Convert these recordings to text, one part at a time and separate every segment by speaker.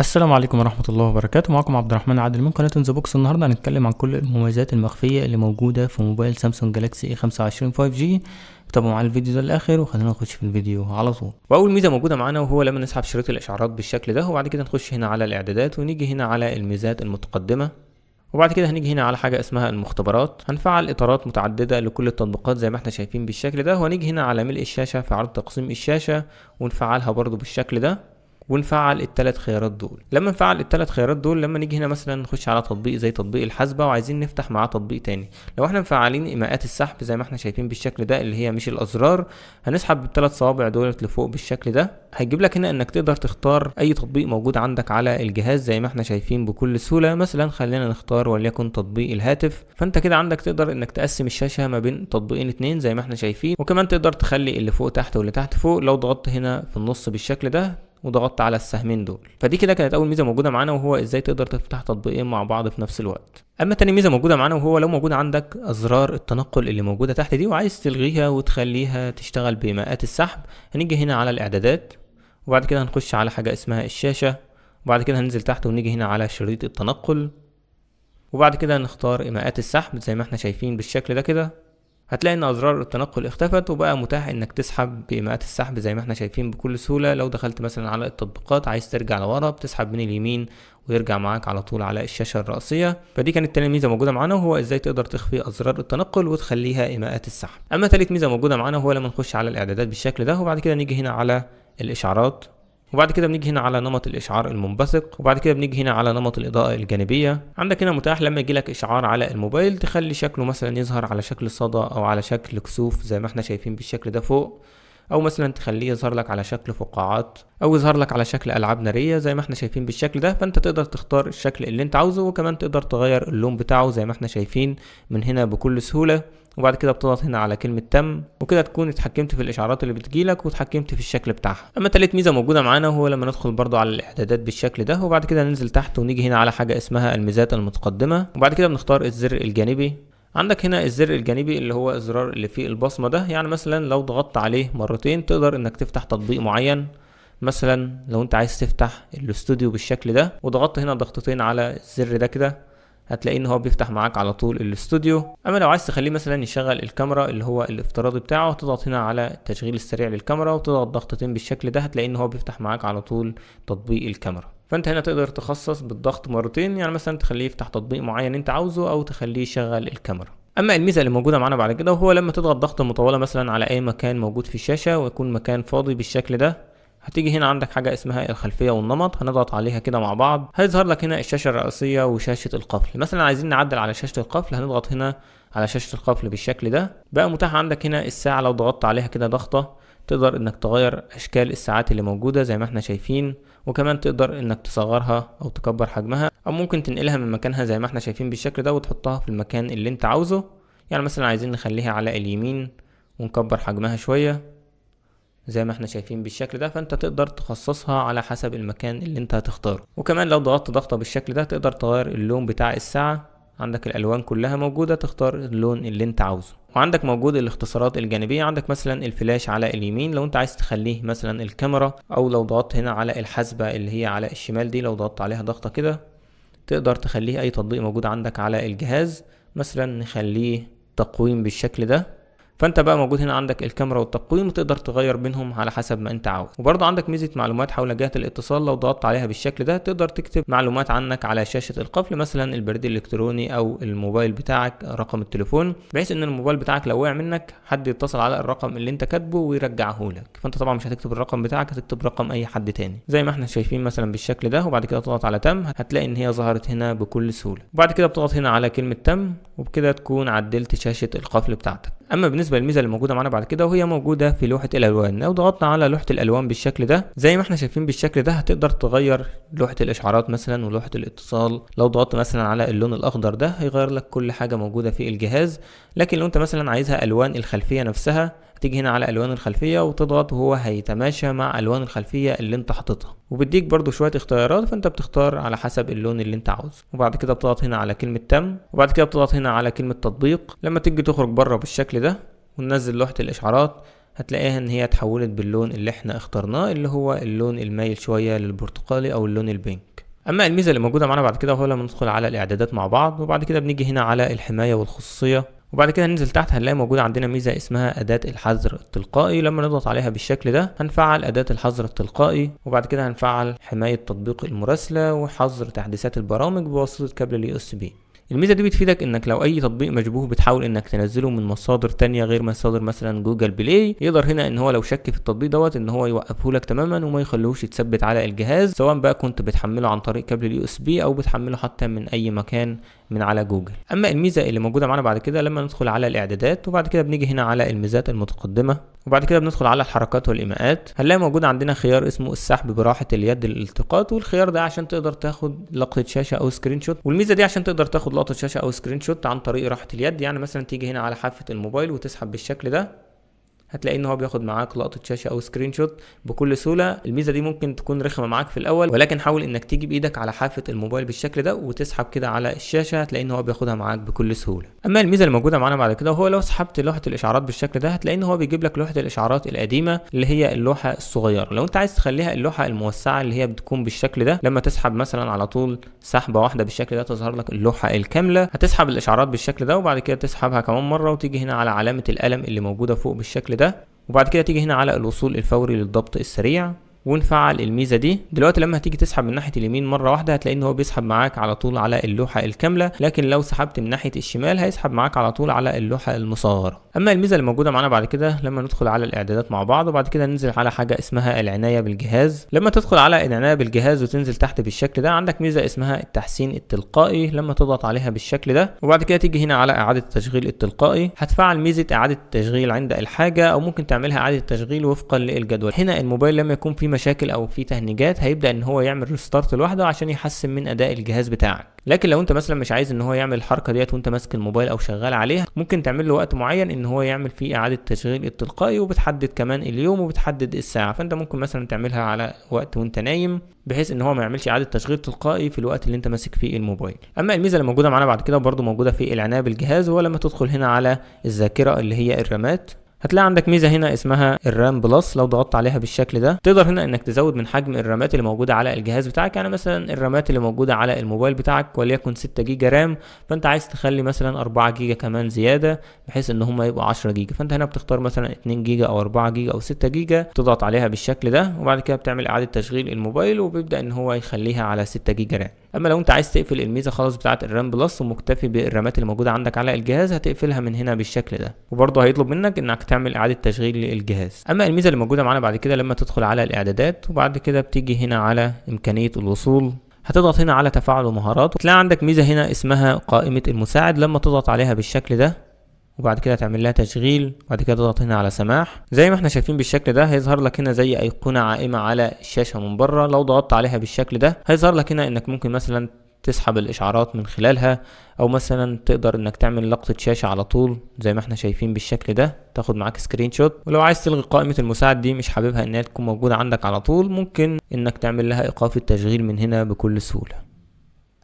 Speaker 1: السلام عليكم ورحمة الله وبركاته معكم عبد الرحمن عادل من قناة ذا بوكس النهاردة هنتكلم عن كل المميزات المخفية اللي موجودة في موبايل سامسونج جالاكسي اي 25 5G تابعوا معانا الفيديو ده للاخر وخلينا نخش في الفيديو على طول واول ميزه موجوده معانا وهو لما نسحب شريط الاشعارات بالشكل ده وبعد كده نخش هنا على الاعدادات ونيجي هنا على الميزات المتقدمه وبعد كده هنيجي هنا على حاجه اسمها المختبرات هنفعل اطارات متعدده لكل التطبيقات زي ما احنا شايفين بالشكل ده وهنيجي هنا على ملء الشاشه في عرض تقسيم الشاشه ونفعلها برضو بالشكل ده ونفعل الثلاث خيارات دول لما نفعل الثلاث خيارات دول لما نيجي هنا مثلا نخش على تطبيق زي تطبيق الحاسبه وعايزين نفتح معاه تطبيق تاني لو احنا مفعلين ايماءات السحب زي ما احنا شايفين بالشكل ده اللي هي مش الازرار هنسحب الثلاث صوابع دول لفوق بالشكل ده هيجيب لك هنا انك تقدر تختار اي تطبيق موجود عندك على الجهاز زي ما احنا شايفين بكل سهوله مثلا خلينا نختار وليكن تطبيق الهاتف فانت كده عندك تقدر انك تقسم الشاشه ما بين تطبيقين اثنين زي ما احنا شايفين وكمان تقدر تخلي اللي فوق تحت واللي تحت فوق لو ضغطت هنا في النص بالشكل ده وضغطت على السهمين دول فدي كده كانت اول ميزه موجوده معانا وهو ازاي تقدر تفتح تطبيقين مع بعض في نفس الوقت اما تاني ميزه موجوده معانا وهو لو موجود عندك ازرار التنقل اللي موجوده تحت دي وعايز تلغيها وتخليها تشتغل بمئات السحب هنيجي هنا على الاعدادات وبعد كده هنخش على حاجه اسمها الشاشه وبعد كده هننزل تحت ونيجي هنا على شريط التنقل وبعد كده نختار ايماءات السحب زي ما احنا شايفين بالشكل ده كده هتلاقي ان ازرار التنقل اختفت وبقى متاح انك تسحب بمئات السحب زي ما احنا شايفين بكل سهولة لو دخلت مثلا على التطبيقات عايز ترجع لورا بتسحب من اليمين ويرجع معاك على طول على الشاشة الرئيسية فدي كانت تاني ميزة موجودة معانا وهو ازاي تقدر تخفي ازرار التنقل وتخليها ايماءات السحب اما تالت ميزة موجودة معانا هو لما نخش على الاعدادات بالشكل ده وبعد كده نيجي هنا على الاشعارات وبعد كده بنيجي هنا على نمط الاشعار المنبثق وبعد كده بنيجي هنا على نمط الاضاءه الجانبيه عندك هنا متاح لما يجي لك اشعار على الموبايل تخلي شكله مثلا يظهر على شكل صدى او على شكل كسوف زي ما احنا شايفين بالشكل ده فوق او مثلا تخليه يظهر لك على شكل فقاعات او يظهر لك على شكل العاب ناريه زي ما احنا شايفين بالشكل ده فانت تقدر تختار الشكل اللي انت عاوزه وكمان تقدر تغير اللون بتاعه زي ما احنا شايفين من هنا بكل سهوله وبعد كده بتضغط هنا على كلمة تم وكده تكون اتحكمت في الاشعارات اللي بتجيلك واتحكمت في الشكل بتاعها اما تالت ميزة موجودة معانا وهو لما ندخل برضو على الاعدادات بالشكل ده وبعد كده ننزل تحت ونيجي هنا على حاجة اسمها الميزات المتقدمة وبعد كده بنختار الزر الجانبي عندك هنا الزر الجانبي اللي هو الزرار اللي فيه البصمة ده يعني مثلا لو ضغطت عليه مرتين تقدر انك تفتح تطبيق معين مثلا لو انت عايز تفتح الاستوديو بالشكل ده وضغطت هنا ضغطتين على الزر ده كده هتلاقي ان هو بيفتح معاك على طول الاستوديو اما لو عايز تخليه مثلا يشغل الكاميرا اللي هو الافتراضي بتاعه هتضغط هنا على التشغيل السريع للكاميرا وتضغط ضغطتين بالشكل ده هتلاقي ان هو بيفتح معاك على طول تطبيق الكاميرا فانت هنا تقدر تخصص بالضغط مرتين يعني مثلا تخليه يفتح تطبيق معين انت عاوزه او تخليه يشغل الكاميرا اما الميزه اللي موجوده معانا بعد كده وهو لما تضغط ضغطه مطوله مثلا على اي مكان موجود في الشاشه ويكون مكان فاضي بالشكل ده هتيجي هنا عندك حاجة اسمها الخلفية والنمط هنضغط عليها كده مع بعض هيظهر لك هنا الشاشة الرئيسية وشاشة القفل مثلا عايزين نعدل على شاشة القفل هنضغط هنا على شاشة القفل بالشكل ده بقى متاح عندك هنا الساعة لو ضغطت عليها كده ضغطة تقدر انك تغير اشكال الساعات اللي موجودة زي ما احنا شايفين وكمان تقدر انك تصغرها او تكبر حجمها او ممكن تنقلها من مكانها زي ما احنا شايفين بالشكل ده وتحطها في المكان اللي انت عاوزه يعني مثلا عايزين نخليها على اليمين ونكبر حجمها شوية زي ما احنا شايفين بالشكل ده فانت تقدر تخصصها على حسب المكان اللي انت هتختاره وكمان لو ضغطت ضغطة بالشكل ده تقدر تغير اللون بتاع الساعة عندك الالوان كلها موجودة تختار اللون اللي انت عاوزه وعندك موجود الاختصارات الجانبية عندك مثلا الفلاش على اليمين لو انت عايز تخليه مثلا الكاميرا او لو ضغطت هنا على الحاسبة اللي هي على الشمال دي لو ضغطت عليها ضغطة كده تقدر تخليه اي تطبيق موجود عندك على الجهاز مثلا نخليه تقويم بالشكل ده فانت بقى موجود هنا عندك الكاميرا والتقويم وتقدر تغير بينهم على حسب ما انت عاوز وبرضه عندك ميزه معلومات حول جهه الاتصال لو ضغطت عليها بالشكل ده تقدر تكتب معلومات عنك على شاشه القفل مثلا البريد الالكتروني او الموبايل بتاعك رقم التليفون بحيث ان الموبايل بتاعك لو وقع منك حد يتصل على الرقم اللي انت كاتبه ويرجعه لك فانت طبعا مش هتكتب الرقم بتاعك هتكتب رقم اي حد تاني زي ما احنا شايفين مثلا بالشكل ده وبعد كده تضغط على تم هتلاقي ان هي ظهرت هنا بكل سهوله وبعد كده بتضغط هنا على كلمه تم وبكده تكون عدلت شاشه القفل بتاعتك اما بالنسبه للميزه اللي موجوده معانا بعد كده وهي موجوده في لوحه الالوان لو ضغطنا على لوحه الالوان بالشكل ده زي ما احنا شايفين بالشكل ده هتقدر تغير لوحه الاشعارات مثلا ولوحه الاتصال لو ضغطت مثلا على اللون الاخضر ده هيغير لك كل حاجه موجوده في الجهاز لكن لو انت مثلا عايزها الوان الخلفيه نفسها هتيجي هنا على الوان الخلفيه وتضغط وهو هيتماشى مع الوان الخلفيه اللي انت حاططها وبيديك برضو شويه اختيارات فانت بتختار على حسب اللون اللي انت عاوزه وبعد كده بتضغط هنا على كلمه تم وبعد كده بتضغط هنا على كلمه تطبيق لما تيجي تخرج بره بالشكل ده وننزل لوحه الاشعارات هتلاقيها ان هي اتحولت باللون اللي احنا اخترناه اللي هو اللون المايل شويه للبرتقالي او اللون البينك اما الميزه اللي موجوده معانا بعد كده هو لما ندخل على الاعدادات مع بعض وبعد كده بنيجي هنا على الحمايه والخصوصيه وبعد كده ننزل تحت هنلاقي موجود عندنا ميزة اسمها أداة الحظر التلقائي لما نضغط عليها بالشكل ده هنفعل أداة الحظر التلقائي وبعد كده هنفعل حماية تطبيق المراسلة وحظر تحديثات البرامج بواسطة كابل اليو اس بي الميزه دي بتفيدك انك لو اي تطبيق مشبوه بتحاول انك تنزله من مصادر تانية غير مصادر مثلا جوجل بلاي يقدر هنا ان هو لو شك في التطبيق دوت ان هو يوقفه لك تماما وما يخليهوش يتثبت على الجهاز سواء بقى كنت بتحمله عن طريق كابل اليو اس بي او بتحمله حتى من اي مكان من على جوجل اما الميزه اللي موجوده معانا بعد كده لما ندخل على الاعدادات وبعد كده بنيجي هنا على الميزات المتقدمه وبعد كده بندخل على الحركات والايماءات هنلاقي موجود عندنا خيار اسمه السحب براحه اليد للالتقاط والخيار ده عشان تقدر تاخد لقطه شاشه او سكرين شوت والميزه دي عشان تقدر تاخد لقطه شاشه او سكرين شوت عن طريق راحه اليد يعني مثلا تيجي هنا على حافه الموبايل وتسحب بالشكل ده هتلاقي ان هو بياخد معاك لقطه شاشه او سكرين شوت بكل سهوله الميزه دي ممكن تكون رخمه معاك في الاول ولكن حاول انك تيجي بايدك على حافه الموبايل بالشكل ده وتسحب كده على الشاشه هتلاقي ان هو بياخدها معاك بكل سهوله اما الميزه اللي موجوده معانا بعد كده هو لو سحبت لوحه الاشعارات بالشكل ده هتلاقي ان هو بيجيب لك لوحه الاشعارات القديمه اللي هي اللوحه الصغيره لو انت عايز تخليها اللوحه الموسعه اللي هي بتكون بالشكل ده لما تسحب مثلا على طول سحبه واحده بالشكل ده تظهر لك اللوحه الكامله هتسحب الاشعارات بالشكل ده وبعد كده تسحبها كمان مره وتيجي هنا على علامه القلم اللي موجوده فوق بالشكل ده وبعد كده تيجي هنا على الوصول الفوري للضبط السريع ونفعل الميزه دي دلوقتي لما هتيجي تسحب من ناحيه اليمين مره واحده هتلاقي ان هو بيسحب معاك على طول على اللوحه الكامله لكن لو سحبت من ناحيه الشمال هيسحب معاك على طول على اللوحه المصغره اما الميزه اللي موجوده معانا بعد كده لما ندخل على الاعدادات مع بعض وبعد كده ننزل على حاجه اسمها العنايه بالجهاز لما تدخل على العنايه بالجهاز وتنزل تحت بالشكل ده عندك ميزه اسمها التحسين التلقائي لما تضغط عليها بالشكل ده وبعد كده تيجي هنا على اعاده التشغيل التلقائي هتفعل ميزه اعاده التشغيل عند الحاجه او ممكن تعملها اعاده تشغيل وفقا للجدول هنا الموبايل لما يكون في مشاكل او في تهنيجات هيبدا ان هو يعمل ريستارت لوحده عشان يحسن من اداء الجهاز بتاعك لكن لو انت مثلا مش عايز ان هو يعمل الحركه ديت وانت ماسك الموبايل او شغال عليها ممكن تعمل له وقت معين ان هو يعمل فيه اعاده تشغيل التلقائي وبتحدد كمان اليوم وبتحدد الساعه فانت ممكن مثلا تعملها على وقت وانت نايم بحيث ان هو ما يعملش اعاده تشغيل تلقائي في الوقت اللي انت ماسك فيه الموبايل اما الميزه اللي موجوده معانا بعد كده برضو موجوده في العنايه بالجهاز هو لما تدخل هنا على الذاكره اللي هي الرامات هتلاقي عندك ميزه هنا اسمها الرام بلس لو ضغطت عليها بالشكل ده تقدر هنا انك تزود من حجم الرامات اللي موجوده على الجهاز بتاعك يعني مثلا الرامات اللي موجوده على الموبايل بتاعك وليكن 6 جيجا رام فانت عايز تخلي مثلا 4 جيجا كمان زياده بحيث ان هم يبقوا 10 جيجا فانت هنا بتختار مثلا 2 جيجا او 4 جيجا او 6 جيجا تضغط عليها بالشكل ده وبعد كده بتعمل اعاده تشغيل الموبايل وبيبدا ان هو يخليها على 6 جيجا رام اما لو انت عايز تقفل الميزه خالص بتاعه الرام بلس ومكتفي بالرامات اللي موجوده عندك على الجهاز هتقفلها من هنا بالشكل ده وبرضه هيطلب منك انك تعمل اعاده تشغيل للجهاز اما الميزه اللي موجوده معانا بعد كده لما تدخل على الاعدادات وبعد كده بتيجي هنا على امكانيه الوصول هتضغط هنا على تفاعل ومهارات وتلاقي عندك ميزه هنا اسمها قائمه المساعد لما تضغط عليها بالشكل ده وبعد كده تعمل لها تشغيل وبعد كده تضغط هنا على سماح زي ما احنا شايفين بالشكل ده هيظهر لك هنا زي ايقونه عائمه على الشاشه من بره لو ضغطت عليها بالشكل ده هيظهر لك هنا انك ممكن مثلا تسحب الاشعارات من خلالها او مثلا تقدر انك تعمل لقطه شاشه على طول زي ما احنا شايفين بالشكل ده تاخد معاك سكرين شوت ولو عايز تلغي قائمه المساعد دي مش حاببها انها تكون موجوده عندك على طول ممكن انك تعمل لها ايقاف التشغيل من هنا بكل سهوله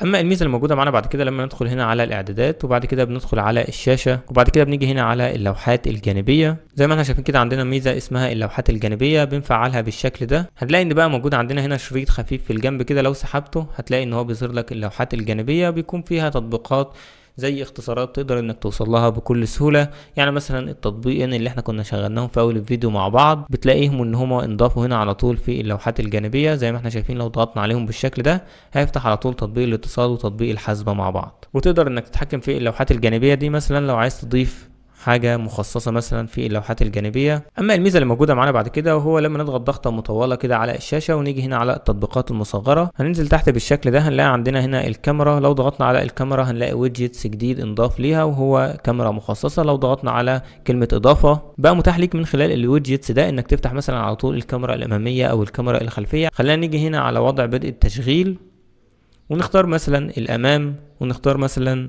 Speaker 1: اما الميزه الموجوده معانا بعد كده لما ندخل هنا على الاعدادات وبعد كده بندخل على الشاشه وبعد كده بنيجي هنا على اللوحات الجانبيه زي ما احنا شايفين كده عندنا ميزه اسمها اللوحات الجانبيه بنفعلها بالشكل ده هتلاقي ان بقى موجود عندنا هنا شريط خفيف في الجنب كده لو سحبته هتلاقي ان هو بيظهر لك اللوحات الجانبيه بيكون فيها تطبيقات زي اختصارات تقدر انك توصل لها بكل سهولة يعني مثلا التطبيقين اللي احنا كنا شغلناهم في اول الفيديو مع بعض بتلاقيهم ان هما انضافوا هنا على طول في اللوحات الجانبية زي ما احنا شايفين لو ضغطنا عليهم بالشكل ده هيفتح على طول تطبيق الاتصال وتطبيق الحاسبة مع بعض وتقدر انك تتحكم في اللوحات الجانبية دي مثلا لو عايز تضيف حاجه مخصصه مثلا في اللوحات الجانبيه اما الميزه اللي موجوده معانا بعد كده وهو لما نضغط ضغطه مطوله كده على الشاشه ونيجي هنا على التطبيقات المصغره هننزل تحت بالشكل ده هنلاقي عندنا هنا الكاميرا لو ضغطنا على الكاميرا هنلاقي ويدجتس جديد انضاف ليها وهو كاميرا مخصصه لو ضغطنا على كلمه اضافه بقى متاح ليك من خلال الويدجتس ده انك تفتح مثلا على طول الكاميرا الاماميه او الكاميرا الخلفيه خلينا نيجي هنا على وضع بدء التشغيل ونختار مثلا الامام ونختار مثلا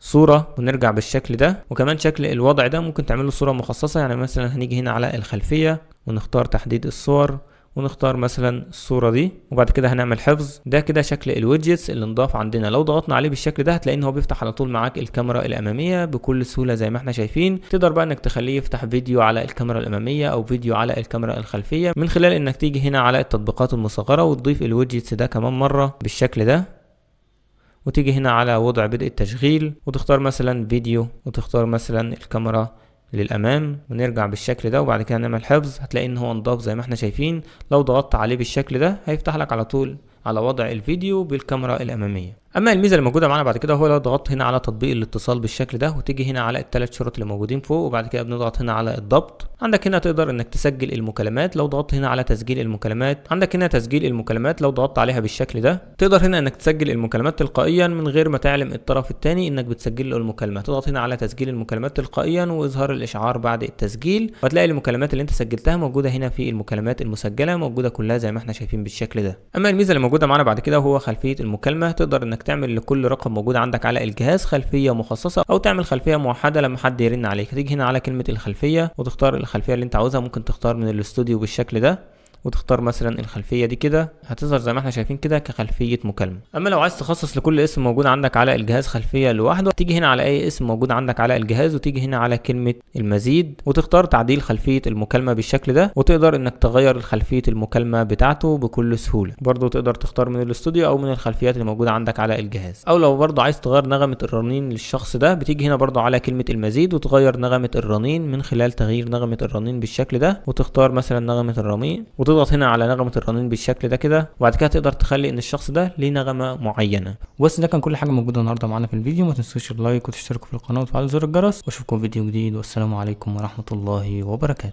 Speaker 1: صورة ونرجع بالشكل ده وكمان شكل الوضع ده ممكن تعمله صورة مخصصة يعني مثلا هنيجي هنا على الخلفية ونختار تحديد الصور ونختار مثلا الصورة دي وبعد كده هنعمل حفظ ده كده شكل الويدجتس اللي انضاف عندنا لو ضغطنا عليه بالشكل ده هتلاقي ان هو بيفتح على طول معاك الكاميرا الامامية بكل سهولة زي ما احنا شايفين تقدر بقى انك تخليه يفتح فيديو على الكاميرا الامامية او فيديو على الكاميرا الخلفية من خلال انك تيجي هنا على التطبيقات المصغرة وتضيف الويدجتس ده كمان مرة بالشكل ده وتيجي هنا على وضع بدء التشغيل وتختار مثلا فيديو وتختار مثلا الكاميرا للامام ونرجع بالشكل ده وبعد كده نعمل حفظ هتلاقي ان هو انضاف زي ما احنا شايفين لو ضغطت عليه بالشكل ده هيفتح لك على طول على وضع الفيديو بالكاميرا الاماميه اما الميزه اللي موجوده معانا بعد كده هو لو ضغطت هنا على تطبيق الاتصال بالشكل ده وتيجي هنا على الثلاث شروط اللي موجودين فوق وبعد كده بنضغط هنا على الضبط عندك هنا تقدر انك تسجل المكالمات لو ضغطت هنا على تسجيل المكالمات عندك هنا تسجيل المكالمات لو ضغطت عليها بالشكل ده تقدر هنا انك تسجل المكالمات تلقائيا من غير ما تعلم الطرف الثاني انك بتسجل له المكالمه تضغط هنا على تسجيل المكالمات تلقائيا واظهار الاشعار بعد التسجيل وهتلاقي المكالمات اللي انت سجلتها موجوده هنا في المكالمات المسجله موجوده كلها زي ما احنا شايفين بالشكل ده اما الميزه اللي موجوده معانا بعد كده هو خلفيه المكالمه تقدر انك تعمل لكل رقم موجود عندك على الجهاز خلفيه مخصصه او تعمل خلفيه موحده لما حد يرن عليك تيجي هنا على كلمه الخلفيه وتختار الخلفيه اللي انت عاوزها ممكن تختار من الاستوديو بالشكل ده وتختار مثلا الخلفيه دي كده هتظهر زي ما احنا شايفين كده كخلفيه مكالمه اما لو عايز تخصص لكل اسم موجود عندك على الجهاز خلفيه لوحده تيجي هنا على اي اسم موجود عندك على الجهاز وتيجي هنا على كلمه المزيد وتختار تعديل خلفيه المكالمه بالشكل ده وتقدر انك تغير خلفيه المكالمه بتاعته بكل سهوله برضو تقدر تختار من الاستوديو او من الخلفيات اللي موجوده عندك على الجهاز او لو برضو عايز تغير نغمه الرنين للشخص ده بتيجي هنا برضو على كلمه المزيد وتغير نغمه الرنين من خلال تغيير نغمه الرنين بالشكل ده وتختار مثلا نغمه الرنين وتضغط هنا على نغمه الرنين بالشكل ده كده وبعد كده تقدر تخلي ان الشخص ده ليه نغمه معينه بس ده كان كل حاجه موجوده النهارده معانا في الفيديو ما تنسوش اللايك وتشتركوا في القناه وتفعلوا زر الجرس واشوفكم في فيديو جديد والسلام عليكم ورحمه الله وبركاته